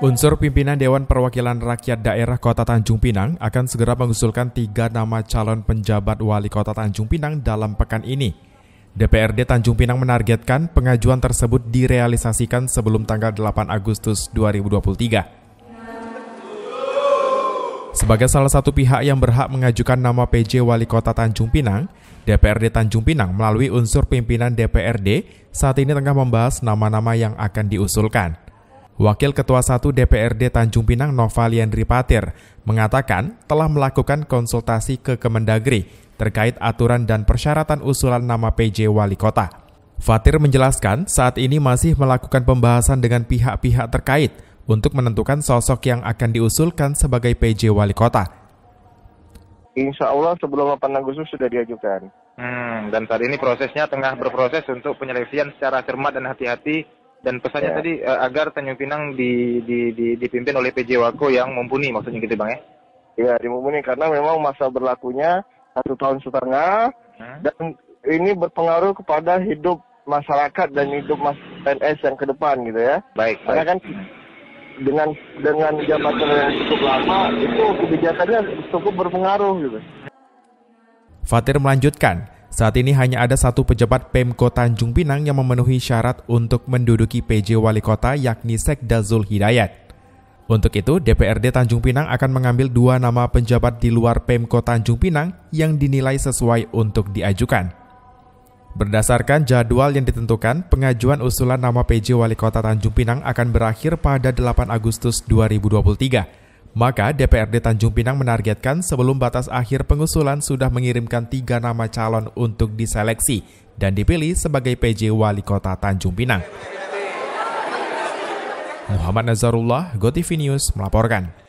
Unsur pimpinan Dewan Perwakilan Rakyat Daerah Kota Tanjung Pinang akan segera mengusulkan tiga nama calon penjabat wali kota Tanjung Pinang dalam pekan ini. DPRD Tanjung Pinang menargetkan pengajuan tersebut direalisasikan sebelum tanggal 8 Agustus 2023. Sebagai salah satu pihak yang berhak mengajukan nama PJ Wali Kota Tanjung Pinang, DPRD Tanjung Pinang melalui unsur pimpinan DPRD saat ini tengah membahas nama-nama yang akan diusulkan. Wakil Ketua 1 DPRD Tanjung Pinang Liandri Patir mengatakan telah melakukan konsultasi ke Kemendagri terkait aturan dan persyaratan usulan nama PJ Wali Kota. Fatir menjelaskan saat ini masih melakukan pembahasan dengan pihak-pihak terkait untuk menentukan sosok yang akan diusulkan sebagai PJ Wali Kota. Insya Allah sebelum 8 Agustus sudah diajukan. Hmm, dan saat ini prosesnya tengah berproses untuk penyeleksian secara cermat dan hati-hati dan pesannya ya. tadi uh, agar Tanjung Pinang di, di, di, dipimpin oleh PJ Wako yang mumpuni maksudnya gitu bang ya? Iya dimumpuni karena memang masa berlakunya satu tahun setengah hmm? dan ini berpengaruh kepada hidup masyarakat dan hidup mas PNS yang ke depan gitu ya. Baik. Karena baik. kan dengan dengan jabatan yang cukup lama itu kebijakannya cukup berpengaruh gitu. Fatir melanjutkan, saat ini hanya ada satu pejabat Pemko Tanjung Pinang yang memenuhi syarat untuk menduduki PJ Wali Kota yakni Sekda Zul Hidayat. Untuk itu, DPRD Tanjung Pinang akan mengambil dua nama penjabat di luar Pemko Tanjung Pinang yang dinilai sesuai untuk diajukan. Berdasarkan jadwal yang ditentukan, pengajuan usulan nama PJ Wali Kota Tanjung Pinang akan berakhir pada 8 Agustus 2023. Maka DPRD Tanjung Pinang menargetkan sebelum batas akhir pengusulan sudah mengirimkan tiga nama calon untuk diseleksi dan dipilih sebagai PJ Wali Kota Tanjung Pinang. Muhammad Nazarullah, GoTV News melaporkan.